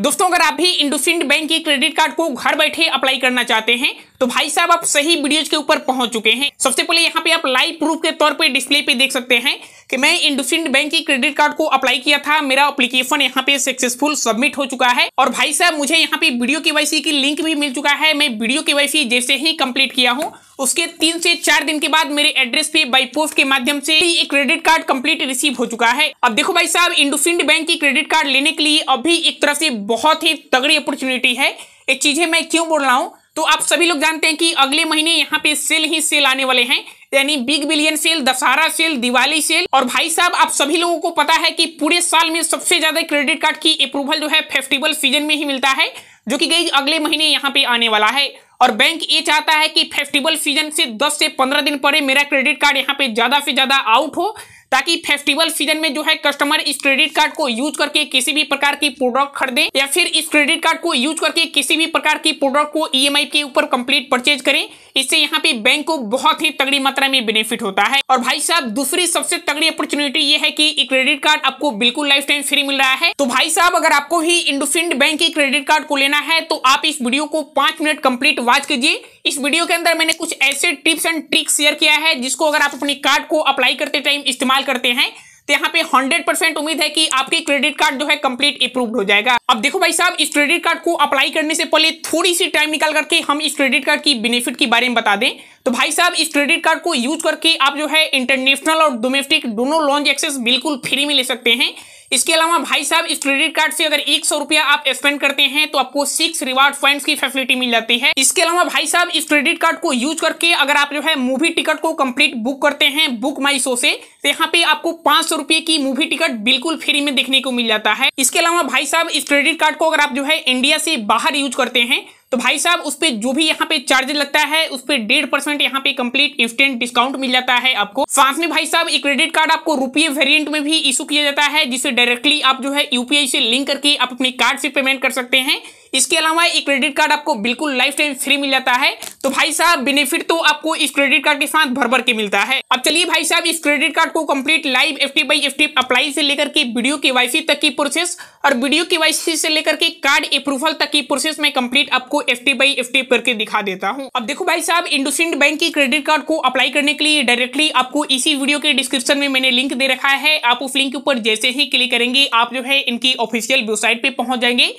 दोस्तों अगर आप भी इंडोसिंड बैंक के क्रेडिट कार्ड को घर बैठे अप्लाई करना चाहते हैं तो भाई साहब आप सही वीडियोज के ऊपर पहुंच चुके हैं सबसे पहले यहाँ पे आप लाइव प्रूफ के तौर पे डिस्प्ले पे देख सकते हैं कि मैं इंडोसिंड बैंक के क्रेडिट कार्ड को अप्लाई किया था मेरा अप्लीकेशन यहाँ पे सक्सेसफुल सबमिट हो चुका है और भाई साहब मुझे यहाँ पे वीडियो के की लिंक भी मिल चुका है मैं वीडियो के जैसे ही कम्प्लीट किया हूँ उसके तीन से चार दिन के बाद मेरे एड्रेस पे बाई पोस्ट के माध्यम से एक क्रेडिट कार्ड कंप्लीट रिसीव हो चुका है अब देखो भाई साहब इंडोसिंड बैंक की क्रेडिट कार्ड लेने के लिए अभी एक तरफ से बहुत ही तगड़ी अपॉर्चुनिटी है ये चीजें मैं क्यों बोल रहा हूं तो आप सभी लोग जानते हैं कि अगले महीने यहाँ पे सेल ही सेल आने वाले हैं यानी big billion sale Dussehra sale Diwali sale और भाई साहब आप सभी लोगों को पता है कि पूरे साल में सबसे ज्यादा क्रेडिट कार्ड की अप्रूवल जो है फेस्टिवल सीजन में ही मिलता है जो कि गई अगले महीने यहाँ पे आने वाला है और बैंक ये चाहता है कि फेस्टिवल सीजन से 10 से 15 दिन पहले मेरा क्रेडिट कार्ड यहाँ पे ज़्यादा से ज़्यादा आउट हो ताकि फेस्टिवल सीजन में जो है कस्टमर इस क्रेडिट कार्ड को यूज करके किसी भी प्रकार की प्रोडक्ट खरीदे या फिर इस क्रेडिट कार्ड को यूज करके किसी भी प्रकार की प्रोडक्ट को ई e के ऊपर कंप्लीट परचेज करें इससे यहाँ पे बैंक को बहुत ही तगड़ी मात्रा में बेनिफिट होता है और भाई साहब दूसरी सबसे तगड़ी अपॉर्चुनिटी ये है कि क्रेडिट कार्ड आपको बिल्कुल लाइफ टाइम फ्री मिल रहा है तो भाई साहब अगर आपको ही इंडोफिंड बैंक के क्रेडिट कार्ड को लेना है तो आप इस वीडियो को पांच मिनट कंप्लीट बात कीजिए इस वीडियो के अंदर मैंने कुछ ऐसे टिप्स एंड ट्रिक्स शेयर किया है जिसको अगर आप अपने कार्ड को अप्लाई करते टाइम इस्तेमाल करते हैं तो यहाँ पे 100 परसेंट उम्मीद है कि आपके क्रेडिट कार्ड जो है कंप्लीट अप्रूव्ड हो जाएगा अब देखो भाई साहब इस क्रेडिट कार्ड को अप्लाई करने से पहले थोड़ी सी टाइम निकाल करके हम इस क्रेडिट कार्ड की बेनिफिट के बारे में बता दें तो भाई साहब इस क्रेडिट कार्ड को यूज करके आप जो है इंटरनेशनल और डोमेस्टिक दोनों लॉन्च एक्सेस बिल्कुल फ्री में ले सकते हैं इसके अलावा भाई साहब इस क्रेडिट कार्ड से अगर एक सौ रुपया आप स्पेंड करते हैं तो आपको सिक्स रिवार्ड पॉइंट की फैसिलिटी मिल जाती है इसके अलावा भाई साहब इस क्रेडिट कार्ड को यूज करके अगर आप जो है मूवी टिकट को कंप्लीट बुक करते हैं बुक माई शो से तो यहाँ पे आपको पांच सौ रुपए की मूवी टिकट बिल्कुल फ्री में देखने को मिल जाता है इसके अलावा भाई साहब इस क्रेडिट कार्ड को अगर आप जो है इंडिया से बाहर यूज करते हैं तो भाई साहब उस पर जो भी यहाँ पे चार्ज लगता है उस पर डेढ़ परसेंट यहाँ पे कंप्लीट इंस्टेंट डिस्काउंट मिल जाता है आपको साथ में भाई साहब एक क्रेडिट कार्ड आपको रुपये वेरिएंट में भी इशू किया जाता है जिसे डायरेक्टली आप जो है यूपीआई से लिंक करके आप अपने कार्ड से पेमेंट कर सकते हैं इसके अलावा एक क्रेडिट कार्ड आपको बिल्कुल लाइफ टाइम फ्री मिल जाता है तो भाई साहब बेनिफिट तो आपको इस क्रेडिट कार्ड के साथ भर भर के मिलता है अब चलिए भाई साहब इस क्रेडिट कार्ड को complete live F T by F T apply से लेकर के वीडियो सी तक की प्रोसेस और वीडियो केवाईसी से लेकर के कार्ड अप्रूवल तक की प्रोसेस में कंप्लीट आपको आपको एफ टी बाई एफ करके दिखा देता हूँ अब देखो भाई साहब इंडोसिंड बैंक की क्रेडिट कार्ड को अप्लाई करने के लिए डायरेक्टली आपको इसी वीडियो के डिस्क्रिप्शन में मैंने लिंक दे रखा है आप उस लिंक के ऊपर जैसे ही क्लिक करेंगे आप जो है इनकी ऑफिशियल वेबसाइट पे पहुंच जाएंगे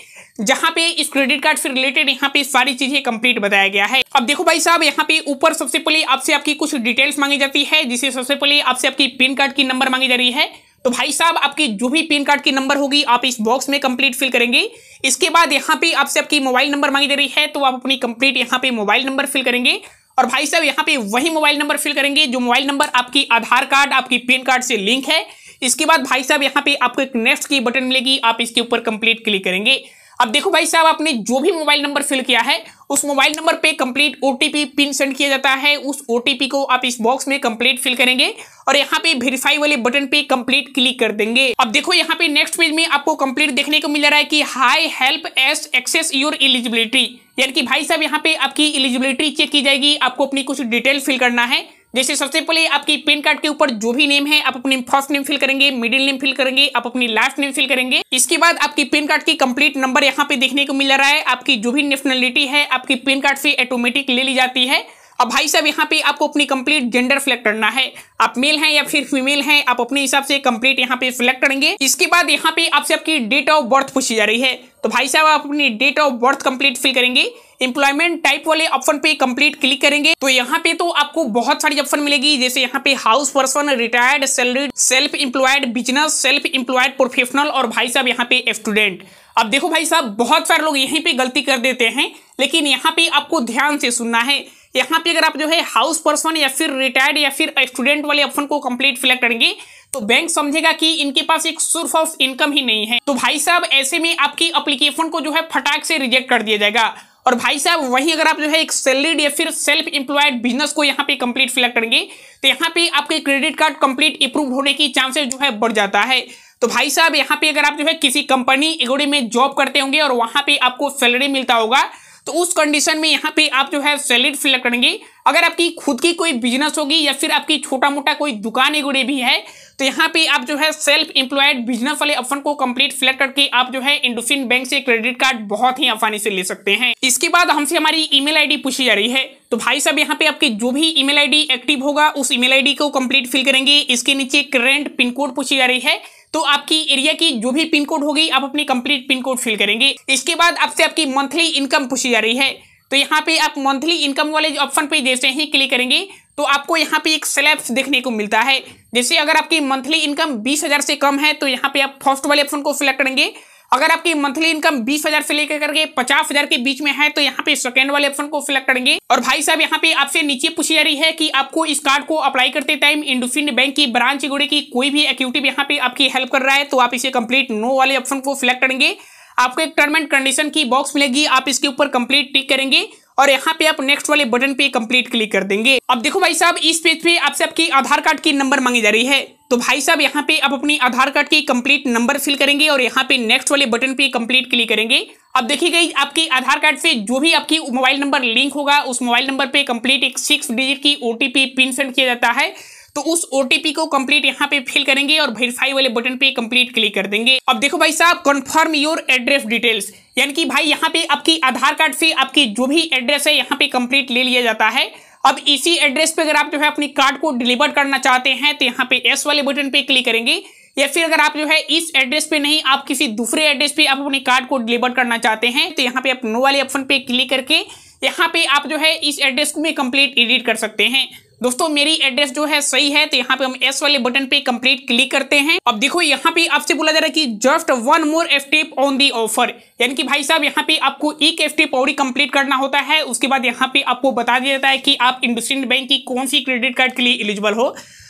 जहां पे इस क्रेडिट कार्ड से रिलेटेड यहाँ पे सारी चीजें कंप्लीट बताया गया है अब देखो भाई साहब यहाँ पे ऊपर सबसे पहले आपसे आपकी कुछ डिटेल्स मांगी जाती है जिसे सबसे पहले आपसे आपकी पिन कार्ड की नंबर मांगी जा रही है तो भाई साहब आपकी जो भी पिन कार्ड की नंबर होगी आप इस बॉक्स में कंप्लीट फिल करेंगे इसके बाद यहाँ पे आपसे आपकी मोबाइल नंबर मांगी दे रही है तो आप अपनी कंप्लीट यहाँ पे मोबाइल नंबर फिल करेंगे और भाई साहब यहाँ पे वही मोबाइल नंबर फिल करेंगे जो मोबाइल नंबर आपकी आधार कार्ड आपकी पेन कार्ड से लिंक है इसके बाद भाई साहब यहाँ पे आपको एक नेक्स्ट की बटन मिलेगी आप इसके ऊपर कंप्लीट क्लिक करेंगे अब देखो भाई साहब आपने जो भी मोबाइल नंबर फिल किया है उस मोबाइल नंबर पे कंप्लीट ओटीपी पिन सेंड किया जाता है उस ओटीपी को आप इस बॉक्स में कंप्लीट फिल करेंगे और यहाँ पे वेरीफाई वाले बटन पे कंप्लीट क्लिक कर देंगे अब देखो यहाँ पे नेक्स्ट पेज में आपको कंप्लीट देखने को मिल रहा है कि hi help us assess your eligibility यानी कि भाई साहब यहाँ पे आपकी एलिजिबिलिटी चेक की जाएगी आपको अपनी कुछ डिटेल फिल करना है जैसे सबसे पहले आपकी पेन कार्ड के ऊपर जो भी नेम है आप अपने फर्स्ट नेम फिल करेंगे मिडिल नेम फिल करेंगे आप अपनी लास्ट नेम फिल करेंगे इसके बाद आपकी पेन कार्ड की कंप्लीट नंबर यहाँ पे देखने को मिल रहा है आपकी जो भी नेशनलिटी है आपकी पेन कार्ड से ऑटोमेटिक ले ली जाती है अब भाई साहब यहाँ पे आपको अपनी कंप्लीट जेंडर सिलेक्ट करना है आप मेल हैं या फिर फीमेल हैं आप अपने हिसाब से कंप्लीट यहाँ पे सिलेक्ट करेंगे इसके बाद यहाँ पे आपसे आपकी डेट ऑफ बर्थ पूछी जा रही है तो भाई साहब आप अपनी date of birth complete fill करेंगे इंप्लॉयमेंट टाइप वाले ऑप्शन पे कंप्लीट क्लिक करेंगे तो यहाँ पे तो आपको बहुत सारी ऑप्शन मिलेगी जैसे यहाँ पे house person retired salaried self employed business self employed professional और भाई साहब यहाँ पे स्टूडेंट अब देखो भाई साहब बहुत सारे लोग यहीं पे गलती कर देते हैं लेकिन यहाँ पे आपको ध्यान से सुनना है यहाँ पे अगर आप जो है हाउस पर्सन या फिर रिटायर्ड या फिर स्टूडेंट वाले ऑप्शन को कंप्लीट फिलअप करेंगे तो बैंक समझेगा कि इनके पास एक सोर्स ऑफ इनकम ही नहीं है तो भाई साहब ऐसे में आपकी अप्लीकेशन को जो है फटाक से रिजेक्ट कर दिया जाएगा और भाई साहब वहीं अगर आप जो है एक सैलरीड या फिर सेल्फ एम्प्लॉयड बिजनेस को यहाँ पे कंप्लीट फिलअप करेंगे तो यहाँ पे आपके क्रेडिट कार्ड कंप्लीट अप्रूव होने की चांसेस जो है बढ़ जाता है तो भाई साहब यहाँ पे अगर आप जो है किसी कंपनी एगोडी में जॉब करते होंगे और वहां पे आपको सैलरी मिलता होगा तो उस कंडीशन में यहाँ पे आप जो है सैलरी फिलअप करेंगे अगर आपकी खुद की कोई बिजनेस होगी या फिर आपकी छोटा मोटा कोई दुकान एगोडी भी है तो यहाँ पे आप जो है सेल्फ एम्प्लॉयड बिजनेस वाले ऑप्शन को कंप्लीट सिलेक्ट करके आप जो है इंडोफिन बैंक से क्रेडिट कार्ड बहुत ही आसानी से ले सकते हैं इसके बाद हमसे हमारी ईमेल आईडी पूछी जा रही है तो भाई साहब यहाँ पे आपके जो भी ईमेल आईडी एक्टिव होगा उस ईमेल आईडी को कंप्लीट फिल करेंगे इसके नीचे करेंट पिन कोड पूछी जा रही है तो आपकी एरिया की जो भी पिन कोड होगी आप अपनी कंप्लीट पिन कोड फिल करेंगे इसके बाद आपसे आपकी मंथली इनकम पूछी जा रही है तो यहाँ पे आप मंथली इनकम वाले ऑप्शन पे जैसे ही क्लिक करेंगे तो आपको यहाँ पे एक स्लैब्स देखने को मिलता है जैसे अगर आपकी मंथली इनकम बीस हजार से कम है तो यहाँ पे आप फर्स्ट वाले ऑप्शन को सिलेक्ट करेंगे अगर आपकी मंथली इनकम बीस हजार से लेकर करके पचास हजार के बीच में है तो यहाँ पे सेकेंड वाले ऑप्शन को सिलेक्ट करेंगे और भाई साहब यहाँ पे आपसे नीचे पूछी जा रही है कि आपको इस कार्ड को अप्लाई करते टाइम इंडोसिंड बैंक की ब्रांच गुड़े की कोई भी एक्टिविटी यहाँ पे आपकी हेल्प कर रहा है तो आप इसे कंप्लीट नो वाले ऑप्शन को सिलेक्ट करेंगे आपको एक टर्म एंड कंडीशन की बॉक्स मिलेगी आप इसके ऊपर कंप्लीट टिक करेंगे और यहाँ पे आप नेक्स्ट वाले बटन पे कंप्लीट क्लिक कर देंगे अब देखो भाई साहब इस पेज पे आपसे आपकी आधार कार्ड की नंबर मांगी जा रही है तो भाई साहब यहाँ पे आप अपनी आधार कार्ड की कंप्लीट नंबर फिल करेंगे और यहाँ पे नेक्स्ट वाले बटन पे कंप्लीट क्लिक करेंगे अब देखिए गई आपके आधार कार्ड से जो भी आपकी मोबाइल नंबर लिंक होगा उस मोबाइल नंबर पे कंप्लीट एक सिक्स डिजिट की ओटीपी पिन सेंड किया जाता है तो उस ओटीपी को कंप्लीट यहाँ पे फिल करेंगे और वेरीफाई वाले बटन पे कंप्लीट क्लिक कर देंगे अब देखो भाई साहब कंफर्म योर एड्रेस डिटेल्स यानी कि भाई यहाँ पे आपकी आधार कार्ड से आपकी जो भी एड्रेस है यहाँ पे कंप्लीट ले लिया जाता है अब इसी एड्रेस पे अगर आप जो है अपनी कार्ड को डिलीवर करना चाहते हैं तो यहाँ पे एस वाले बटन पे क्लिक करेंगे या फिर अगर आप जो है इस एड्रेस पे नहीं आप किसी दूसरे एड्रेस पे आप अपने कार्ड को डिलीवर करना चाहते हैं तो यहाँ पे आप नो वाले ऑप्शन पे क्लिक करके यहाँ पे आप जो है इस एड्रेस को में कंप्लीट एडिट कर सकते हैं दोस्तों मेरी एड्रेस जो है सही है तो यहाँ पे हम एस वाले बटन पे कंप्लीट क्लिक करते हैं अब देखो यहाँ पे आपसे बोला जा रहा है कि just one more step on the offer यानी कि भाई साहब यहाँ पे आपको एक एफ टेप और कंप्लीट करना होता है उसके बाद यहाँ पे आपको बता दिया जाता है कि आप इंडस्ट्रियल बैंक की कौन सी क्रेडिट कार्ड के लिए एलिजिबल हो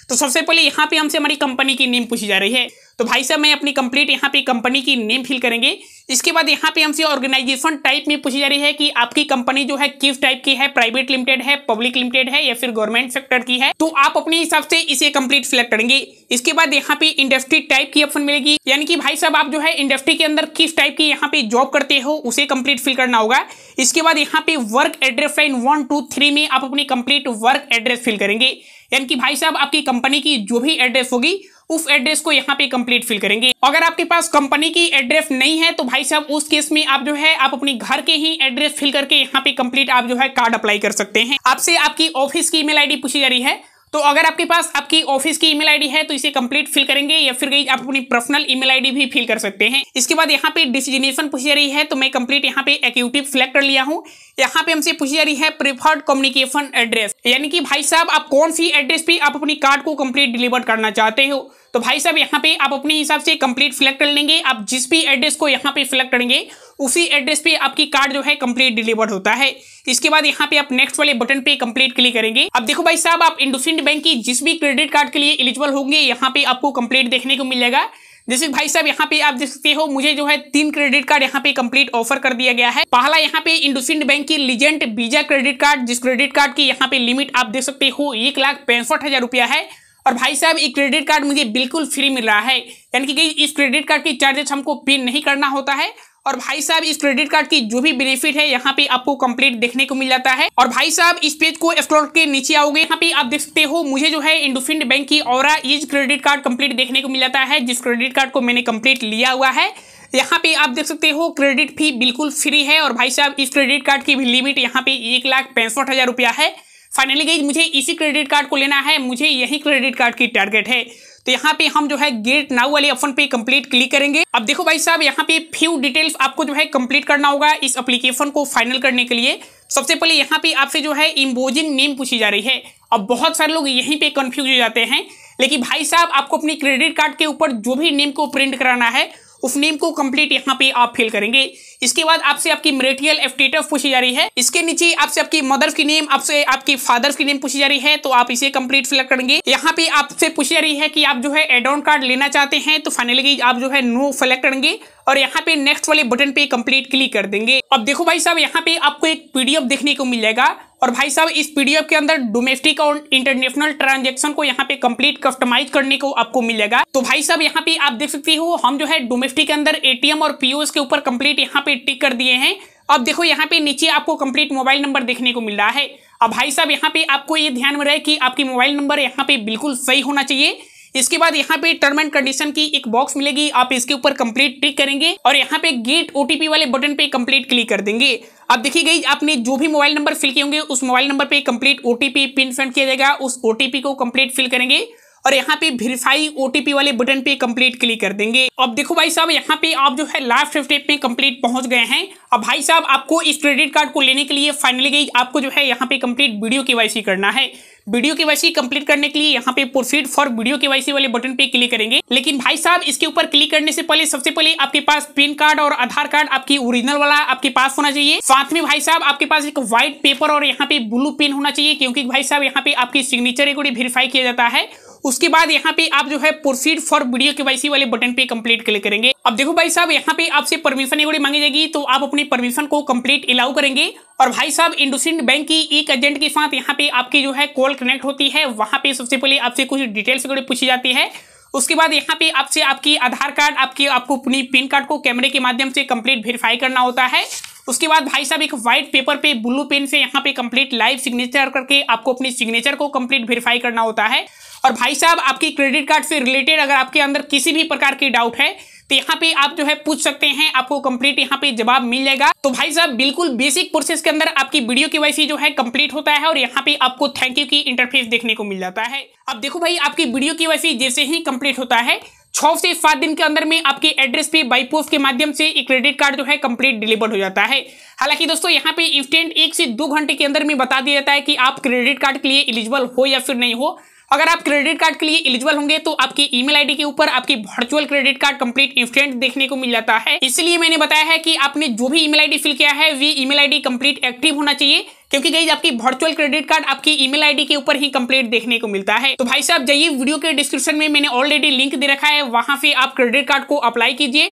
तो सबसे पहले यहाँ पे हमसे हमारी कंपनी की नेम पूछी जा रही है तो भाई साहब मैं अपनी कंप्लीट यहाँ पे कंपनी की नेम फिल करेंगे इसके बाद यहाँ पे हमसे ऑर्गेनाइजेशन टाइप में पूछी जा रही है कि आपकी कंपनी जो है किस टाइप की है प्राइवेट लिमिटेड है पब्लिक लिमिटेड है या फिर गवर्नमेंट सेक्टर की है तो आप अपने हिसाब से इसे कंप्लीट सिलेक्ट करेंगे इसके बाद यहाँ पे इंडस्ट्री टाइप की ऑप्शन मिलेगी यानी कि भाई साहब आप जो है इंडस्ट्री के अंदर किस टाइप की यहाँ पे जॉब करते हो उसे कंप्लीट फिल करना होगा इसके बाद यहाँ पे work address line one two three में आप अपनी कंप्लीट वर्क एड्रेस फिल करेंगे यानी कि भाई साहब आपकी कंपनी की जो भी एड्रेस होगी उस एड्रेस को यहाँ पे कंप्लीट फिल करेंगे अगर आपके पास कंपनी की एड्रेस नहीं है तो भाई साहब उस केस में आप जो है आप अपने घर के ही एड्रेस फिल करके यहाँ पे कंप्लीट आप जो है कार्ड अप्लाई कर सकते हैं आपसे आपकी ऑफिस की ईमेल आईडी पूछी जा रही है तो अगर आपके पास आपकी ऑफिस की ईमेल आईडी है तो इसे कंप्लीट फिल करेंगे या फिर आप अपनी पर्सनल ईमेल आईडी भी फिल कर सकते हैं इसके बाद यहाँ पे डिसिजिनेशन पूछी जा रही है तो मैं कंप्लीट यहाँ पे एक्यूटिव सिलेक्ट कर लिया हूँ यहाँ पे हमसे पूछी जा रही है प्रिफर्ड कम्युनिकेशन एड्रेस यानी कि भाई साहब आप कौन सी एड्रेस पे आप अपनी कार्ड को कंप्लीट डिलीवर करना चाहते हो तो भाई साहब यहाँ पे आप अपने हिसाब से कंप्लीट फिलेक्ट कर लेंगे आप जिस भी एड्रेस को यहाँ पे फिलेक्ट करेंगे उसी एड्रेस पे आपकी कार्ड जो है कंप्लीट डिलीवर्ड होता है इसके बाद यहाँ पे आप नेक्स्ट वाले बटन पे कंप्लीट क्लिक करेंगे अब देखो भाई साहब आप इंडोसिंड बैंक की जिस भी क्रेडिट कार्ड के लिए एलिजिबल होंगे यहाँ पे आपको कंप्लीट देखने को मिलेगा जैसे भाई साहब यहाँ पे आप देख सकते हो मुझे जो है तीन क्रेडिट कार्ड यहाँ पे कंप्लीट ऑफर कर दिया गया है पहला यहाँ पे इंडोसिंड बैंक की लीजेंट बीजा क्रेडिट कार्ड जिस क्रेडिट कार्ड की यहाँ पे लिमिट आप देख सकते हो एक लाख पैंसठ हजार रुपया है और भाई साहब ये क्रेडिट कार्ड मुझे बिल्कुल फ्री मिल रहा है यानी कि इस क्रेडिट कार्ड की चार्जेस हमको पे नहीं करना होता है और भाई साहब इस क्रेडिट कार्ड की जो भी बेनिफिट है यहाँ पे आपको कंप्लीट देखने को मिल जाता है और भाई साहब इस पेज को स्क्रॉल के नीचे आओगे यहाँ पे आप देख सकते हो मुझे जो है इंडोफिंड बैंक की और इस क्रेडिट कार्ड कंप्लीट देखने को मिल जाता है जिस क्रेडिट कार्ड को मैंने कंप्लीट लिया हुआ है यहाँ पे आप देख सकते हो क्रेडिट फी बिल्कुल फ्री है और भाई साहब इस क्रेडिट कार्ड की भी लिमिट यहाँ पे एक लाख पैंसठ हजार रुपया है फाइनली गई मुझे इसी क्रेडिट कार्ड को लेना है मुझे यही क्रेडिट कार्ड की टारगेट है तो यहाँ पे हम जो है गेट नाउ वाले ऑप्शन पे कंप्लीट क्लिक करेंगे अब देखो भाई साहब यहाँ पे फ्यू डिटेल्स आपको जो है कंप्लीट करना होगा इस अप्लीकेशन को फाइनल करने के लिए सबसे पहले यहाँ पे आपसे जो है इम्बोजिंग नेम पूछी जा रही है अब बहुत सारे लोग यहीं पे कंफ्यूज हो जाते हैं लेकिन भाई साहब आपको अपनी क्रेडिट कार्ड के ऊपर जो भी नेम को प्रिंट कराना है उफ नेम को कंप्लीट यहाँ पे आप फिल करेंगे इसके बाद आपसे आपकी मेरेटियल एफिडेटिव पूछी जा रही है इसके नीचे आपसे आपकी मदर की नेम आपसे आपकी फादर की नेम पूछी जा रही है तो आप इसे कंप्लीट फिलअप करेंगे यहाँ पे आपसे पूछी जा रही है कि आप जो है एडाउन कार्ड लेना चाहते हैं तो फाइनली आप जो है नो फिलेक्ट करेंगे और यहाँ पे नेक्स्ट वाले बटन पे कंप्लीट क्लिक कर देंगे अब देखो भाई साहब यहाँ पे आपको एक पीडीएफ देखने को मिल जाएगा और भाई साहब इस पीडीएफ के अंदर डोमेस्टिक और इंटरनेशनल ट्रांजेक्शन को यहाँ पे कंप्लीट कस्टमाइज करने को आपको मिलेगा तो भाई साहब यहाँ पे आप देख सकते हो हम जो है डोमेस्टिक के अंदर एटीएम और पीओएस के ऊपर कंप्लीट यहाँ पे टिक कर दिए हैं अब देखो यहाँ पे नीचे आपको कंप्लीट मोबाइल नंबर देखने को मिल रहा है अब भाई साहब यहाँ पे आपको ये ध्यान में रहे कि आपकी मोबाइल नंबर यहाँ पे बिल्कुल सही होना चाहिए इसके बाद यहाँ पे टर्म एंड कंडीशन की एक बॉक्स मिलेगी आप इसके ऊपर कंप्लीट टिक करेंगे और यहाँ पे गेट ओटीपी वाले बटन पे कंप्लीट क्लिक कर देंगे अब देखिए गई आपने जो भी मोबाइल नंबर फिल किए होंगे उस मोबाइल नंबर पे कंप्लीट ओटीपी पिन सेंड किया जाएगा उस ओटीपी को कंप्लीट फिल करेंगे और यहाँ पे वेरीफाई ओटीपी वाले बटन पे कंप्लीट क्लिक कर देंगे अब देखो भाई साहब यहाँ पे आप जो है लास्ट स्टेप में कंप्लीट पहुंच गए हैं अब भाई साहब आपको इस क्रेडिट कार्ड को लेने के लिए फाइनली गई आपको जो है यहाँ पे कंप्लीट वीडियो के करना है वीडियो के वाई कंप्लीट करने के लिए यहाँ पे proceed for video K Y वाले बटन पे क्लिक करेंगे लेकिन भाई साहब इसके ऊपर क्लिक करने से पहले सबसे पहले आपके पास पेन कार्ड और आधार कार्ड आपकी ओरिजिनल वाला आपके पास होना चाहिए साथ में भाई साहब आपके पास एक व्हाइट पेपर और यहाँ पे ब्लू पेन होना चाहिए क्योंकि भाई साहब यहाँ पे आपकी सिग्नेचर एक वेरीफाई किया जाता है उसके बाद यहाँ पे आप जो है प्रोसीड फॉर वीडियो के वाले बटन पे कंप्लीट क्लिक करेंगे अब देखो भाई साहब यहाँ पे आपसे परमिशन एवडी मांगी जाएगी तो आप अपनी परमिशन को कंप्लीट अलाउ करेंगे और भाई साहब इंडोसिंड बैंक की एक एजेंट के साथ यहाँ पे आपकी जो है कॉल कनेक्ट होती है वहां पे सबसे पहले आपसे कुछ डिटेल्स वगैरह पूछी जाती है उसके बाद यहाँ पे आपसे आपकी आधार कार्ड आपकी आपको अपनी पिन कार्ड को कैमरे के माध्यम से कंप्लीट वेरीफाई करना होता है उसके बाद भाई साहब एक व्हाइट पेपर पे ब्लू पेन से यहाँ पे कंप्लीट लाइव सिग्नेचर करके आपको अपनी सिग्नेचर को कंप्लीट वेरीफाई करना होता है और भाई साहब आपके क्रेडिट कार्ड से रिलेटेड अगर आपके अंदर किसी भी प्रकार की डाउट है तो यहाँ पे आप जो है पूछ सकते हैं आपको कंप्लीट यहाँ पे जवाब मिल जाएगा तो भाई साहब बिल्कुल बेसिक प्रोसेस के अंदर आपकी वीडियो केवाईसी जो है कंप्लीट होता है और यहाँ पे आपको थैंक यू की इंटरफेस देखने को मिल जाता है अब देखो भाई आपकी वीडियो केवाईसी जैसे ही कंप्लीट होता है छ से सात दिन के अंदर में आपके एड्रेस पे बाई पोस्ट के माध्यम से एक क्रेडिट कार्ड जो है कंप्लीट डिलीवर हो जाता है हालांकि दोस्तों यहाँ पे इंस्टेंट एक से दो घंटे के अंदर में बता दिया जाता है कि आप क्रेडिट कार्ड के लिए एलिजिबल हो या फिर नहीं हो अगर आप क्रेडिट कार्ड के लिए एलिजिबल होंगे तो आपकी ईमेल आईडी के ऊपर आपकी virtual credit card complete instant देखने को मिल जाता है इसलिए मैंने बताया है कि आपने जो भी ईमेल आईडी फिल किया है वे ईमेल आईडी कंप्लीट एक्टिव होना चाहिए क्योंकि गई आपकी वर्चुअल क्रेडिट कार्ड आपकी ईमेल आईडी के ऊपर ही कंप्लीट देखने को मिलता है तो भाई साहब जाइए वीडियो के डिस्क्रिप्शन में मैंने ऑलरेडी लिंक दे रखा है वहां पे आप क्रेडिट कार्ड को अप्लाई कीजिए